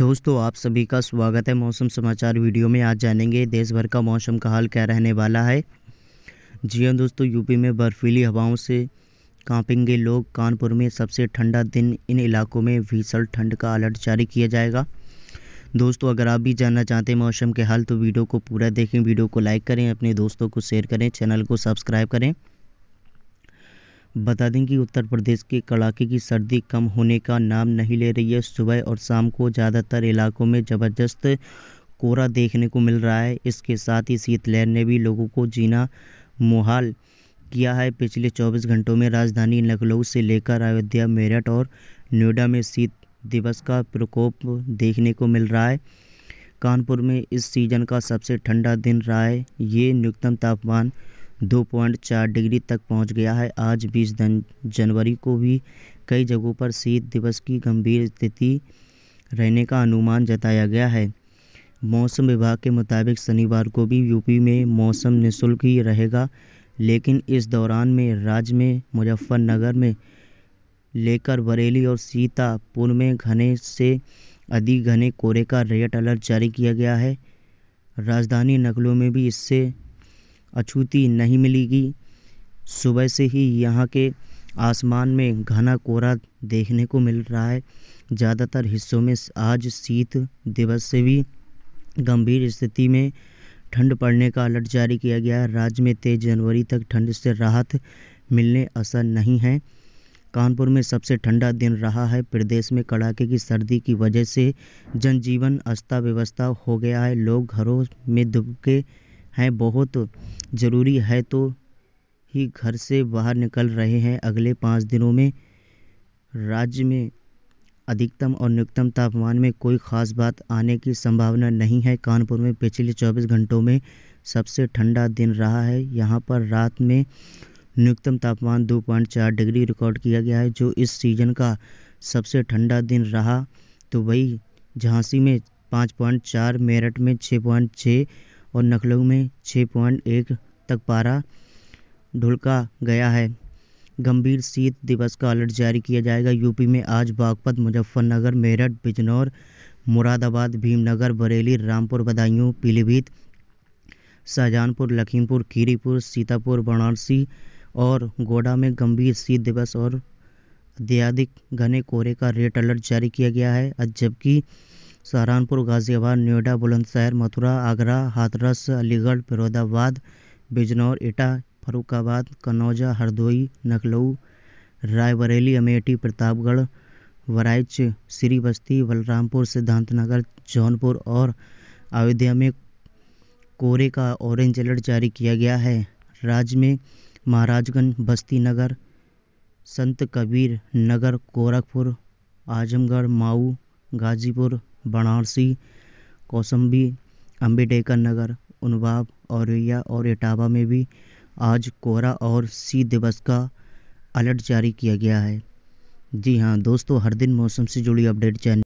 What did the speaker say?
दोस्तों आप सभी का स्वागत है मौसम समाचार वीडियो में आज जानेंगे देश भर का मौसम का हाल क्या रहने वाला है जी हाँ दोस्तों यूपी में बर्फीली हवाओं से कांपेंगे लोग कानपुर में सबसे ठंडा दिन इन इलाकों में भीषण ठंड का अलर्ट जारी किया जाएगा दोस्तों अगर आप भी जानना चाहते हैं मौसम के हाल तो वीडियो को पूरा देखें वीडियो को लाइक करें अपने दोस्तों को शेयर करें चैनल को सब्सक्राइब करें बता दें कि उत्तर प्रदेश के कड़ाके की सर्दी कम होने का नाम नहीं ले रही है सुबह और शाम को ज़्यादातर इलाकों में ज़बरदस्त कोहरा देखने को मिल रहा है इसके साथ ही शीतलहर ने भी लोगों को जीना मुहाल किया है पिछले 24 घंटों में राजधानी लखनऊ से लेकर अयोध्या मेरठ और नोएडा में शीत दिवस का प्रकोप देखने को मिल रहा है कानपुर में इस सीज़न का सबसे ठंडा दिन रहा है ये न्यूनतम तापमान दो पॉइंट चार डिग्री तक पहुंच गया है आज बीस जनवरी को भी कई जगहों पर शीत दिवस की गंभीर स्थिति रहने का अनुमान जताया गया है मौसम विभाग के मुताबिक शनिवार को भी यूपी में मौसम निःशुल्क ही रहेगा लेकिन इस दौरान में राज्य में मुजफ्फरनगर में लेकर बरेली और सीतापुर में घने से अधिक घने कोहरे का रेड अलर्ट जारी किया गया है राजधानी नकलों में भी इससे अछूती नहीं मिलेगी सुबह से ही यहाँ के आसमान में घना कोहरा देखने को मिल रहा है ज़्यादातर हिस्सों में आज शीत दिवस से भी गंभीर स्थिति में ठंड पड़ने का अलर्ट जारी किया गया है राज्य में तेईस जनवरी तक ठंड से राहत मिलने असर नहीं है कानपुर में सबसे ठंडा दिन रहा है प्रदेश में कड़ाके की सर्दी की वजह से जनजीवन अस्ता व्यवस्था हो गया है लोग घरों में दुबके है बहुत ज़रूरी है तो ही घर से बाहर निकल रहे हैं अगले पाँच दिनों में राज्य में अधिकतम और न्यूनतम तापमान में कोई ख़ास बात आने की संभावना नहीं है कानपुर में पिछले चौबीस घंटों में सबसे ठंडा दिन रहा है यहाँ पर रात में न्यूनतम तापमान दो पॉइंट चार डिग्री रिकॉर्ड किया गया है जो इस सीजन का सबसे ठंडा दिन रहा तो वही झांसी में पाँच पॉइंट चार मेरठ में छः पॉइंट छः और नखलऊ में छः पॉइंट एक तक पारा ढुलका गया है गंभीर शीत दिवस का अलर्ट जारी किया जाएगा यूपी में आज बागपत मुजफ्फरनगर मेरठ बिजनौर मुरादाबाद भीमनगर बरेली रामपुर बदायूं पीलीभीत शाहजहानपुर लखीमपुर खीरीपुर सीतापुर वाराणसी और गोडा में गंभीर शीत दिवस और अत्याधिक घने कोहरे का रेड अलर्ट जारी किया गया है जबकि सहारनपुर गाजियाबाद नोएडा बुलंदशहर मथुरा आगरा हाथरस अलीगढ़ फिरोजाबाद बिजनौर एटा फरुखाबाद कन्नौजा हरदोई नखलऊ रायबरेली अमेठी प्रतापगढ़ वराइच श्री बस्ती बलरामपुर सिद्धांतनगर जौनपुर और अयोध्या में कोरे का ऑरेंज अलर्ट जारी किया गया है राज्य में महाराजगंज बस्ती नगर संत कबीर नगर गोरखपुर आजमगढ़ माऊ गाजीपुर वाराणसी कौसम्बी अम्बेडकर नगर उनवाब औरैया और इटावा में भी आज कोहरा और सी दिवस का अलर्ट जारी किया गया है जी हाँ दोस्तों हर दिन मौसम से जुड़ी अपडेट चैनल